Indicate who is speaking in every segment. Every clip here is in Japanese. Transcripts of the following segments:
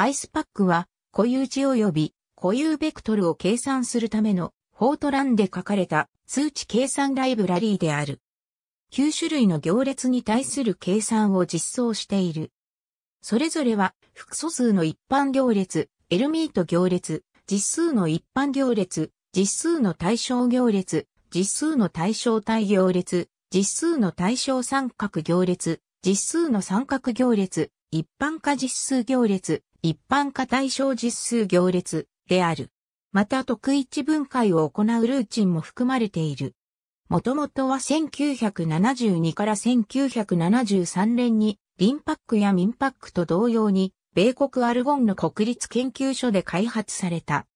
Speaker 1: アイスパックは固有値及び固有ベクトルを計算するためのフォートランで書かれた数値計算ライブラリーである。9種類の行列に対する計算を実装している。それぞれは複素数の一般行列、エルミート行列、実数の一般行列、実数の対象行列、実数の対象対行列、実数の対象三角行列、実数の三角行列、一般化実数行列、一般化対象実数行列である。また特一分解を行うルーチンも含まれている。もともとは1972から1973年にリンパックやミンパックと同様に米国アルゴンの国立研究所で開発された。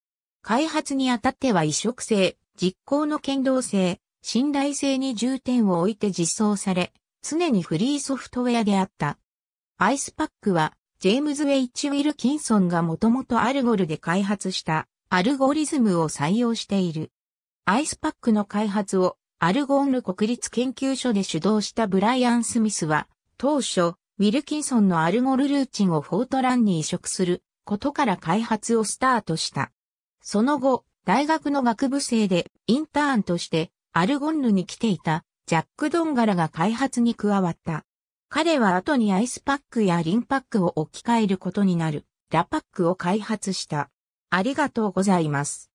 Speaker 1: 開発にあたっては移植性、実行の剣道性、信頼性に重点を置いて実装され、常にフリーソフトウェアであった。アイスパックはジェームズ・ェイチ・ウィルキンソンがもともとアルゴルで開発したアルゴリズムを採用している。アイスパックの開発をアルゴンル国立研究所で主導したブライアン・スミスは、当初、ウィルキンソンのアルゴルルーチンをフォートランに移植することから開発をスタートした。その後、大学の学部生でインターンとしてアルゴンルに来ていたジャック・ドンガラが開発に加わった。彼は後にアイスパックやリンパックを置き換えることになる、ラパックを開発した。ありがとうございます。